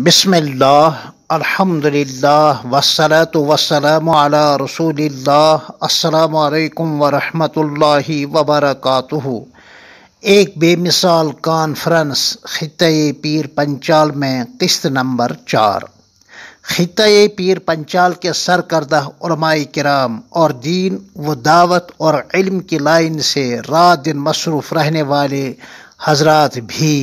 بسم اللہ الحمد للہ وسلۃ وسلم اللہ رسول اللہ السلام علیکم ورحمۃ اللہ وبرکاتہ ایک بے مثال کانفرنس خطۂ پیر پنچال میں قسط نمبر چار خطۂ پیر پنچال کے سرکردہ علماء کرام اور دین و دعوت اور علم کی لائن سے رات دن مصروف رہنے والے حضرات بھی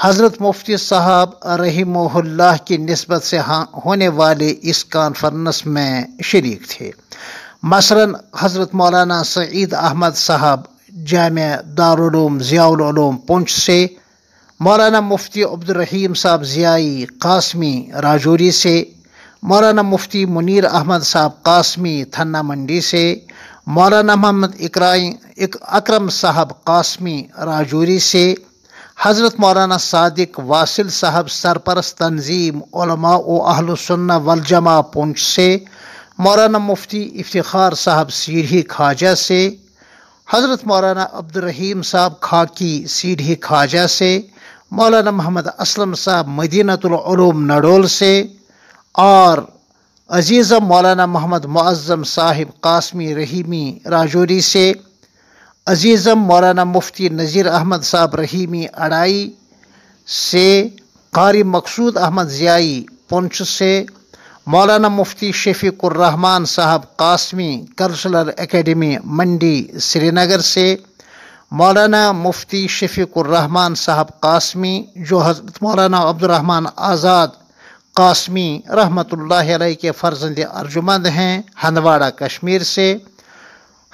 حضرت مفتی صاحب رحمہ اللہ کی نسبت سے ہاں ہونے والے اس کانفرنس میں شریک تھے مثلا حضرت مولانا سعید احمد صاحب جامعہ دارالعلوم ضیاء العلوم پنچ سے مولانا مفتی عبدالرحیم صاحب ضیائی قاسمی راجوری سے مولانا مفتی منیر احمد صاحب قاسمی تھنہ منڈی سے مولانا محمد اکرائی اکرم صاحب قاسمی راجوری سے حضرت مولانا صادق واصل صاحب سرپرست تنظیم علماء و اہل سنہ وجما پنچ سے مولانا مفتی افتخار صاحب سیڑھی خواجہ سے حضرت مولانا عبدالرحیم صاحب خاکی سیڑھی خواجہ سے مولانا محمد اسلم صاحب مدینہ العلوم نڈول سے اور عزیزم مولانا محمد معظم صاحب قاسمی رحیمی راجوری سے عزیزم مولانا مفتی نذیر احمد صاحب رحیمی اڑائی سے قاری مقصود احمد زیائی پنچ سے مولانا مفتی شفیق الرحمن صاحب قاسمی کلچرل اکیڈمی منڈی سری نگر سے مولانا مفتی شفیق الرحمن صاحب قاسمی جو حضرت مولانا عبد الرحمن آزاد قاسمی رحمت اللہ علیہ کے فرزند ارجمند ہیں ہندواڑہ کشمیر سے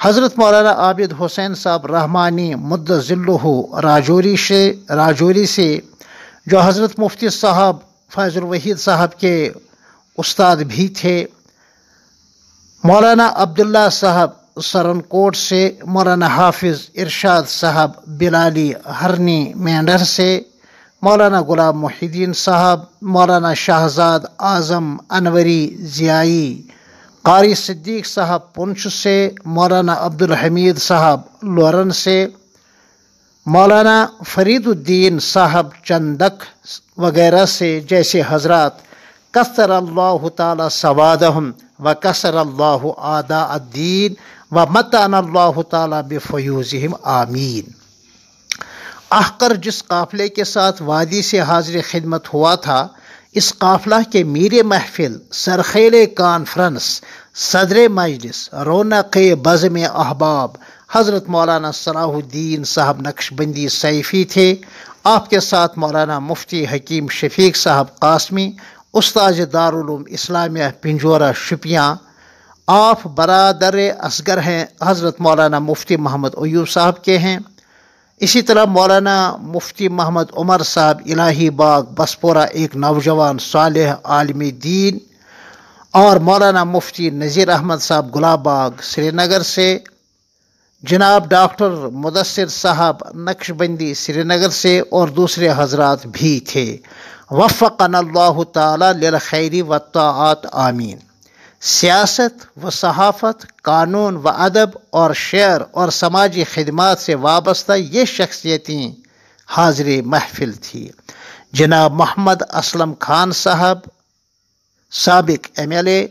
حضرت مولانا عابد حسین صاحب رحمانی مد ذلحو راجوری سے راجوری سے جو حضرت مفتی صاحب فیض الوحید صاحب کے استاد بھی تھے مولانا عبداللہ صاحب سرن کوٹ سے مولانا حافظ ارشاد صاحب بلالی ہرنی مینڈر سے مولانا غلام محیدین الدین صاحب مولانا شہزاد اعظم انوری زیائی قاری صدیق صاحب پنچ سے مولانا عبدالحمید صاحب لورن سے مولانا فرید الدین صاحب چندک وغیرہ سے جیسے حضرات کثر اللہ تعالی سوادہم و کثر اللہ آداء الدین و متان اللہ تعالی بفیوزہم آمین احقر جس قافلے کے ساتھ وادی سے حاضر خدمت ہوا تھا اس قافلہ کے میرے محفل سرخیل کانفرنس صدر مجلس رونق بزم احباب حضرت مولانا صلاح الدین صاحب نقش بندی سیفی تھے آپ کے ساتھ مولانا مفتی حکیم شفیق صاحب قاسمی استاذ دارالعلوم اسلامیہ پنجورہ شپیاں آپ برادر اصغر ہیں حضرت مولانا مفتی محمد ایوب صاحب کے ہیں اسی طرح مولانا مفتی محمد عمر صاحب الہی باغ بسپورہ ایک نوجوان صالح عالمی دین اور مولانا مفتی نذیر احمد صاحب گلاب باغ سری نگر سے جناب ڈاکٹر مدثر صاحب نقش بندی سری نگر سے اور دوسرے حضرات بھی تھے وفقن اللہ تعالیٰ لل خیری طاعت آمین سیاست و صحافت قانون و ادب اور شعر اور سماجی خدمات سے وابستہ یہ شخصیتیں حاضر محفل تھی جناب محمد اسلم خان صاحب سابق ایم ایل اے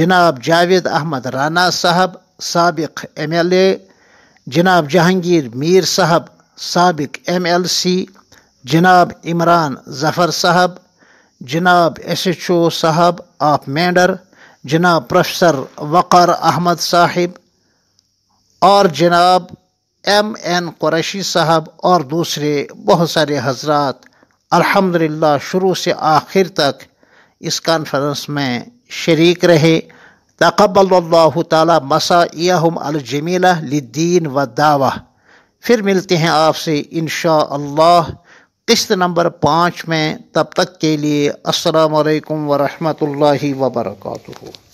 جناب جاوید احمد رانا صاحب سابق ایم ایل اے جناب جہانگیر میر صاحب سابق ایم ایل سی جناب عمران ظفر صاحب جناب ایس ایچ او صاحب آف مینڈر جناب پروفیسر وقار احمد صاحب اور جناب ایم این قریشی صاحب اور دوسرے بہت سارے حضرات الحمدللہ شروع سے آخر تک اس کانفرنس میں شریک رہے تقبل اللہ تعالیٰ مسا الجمیلہ لدین و دعوہ پھر ملتے ہیں آپ سے انشاءاللہ اللہ قسط نمبر پانچ میں تب تک کے لیے السلام علیکم ورحمۃ اللہ وبرکاتہ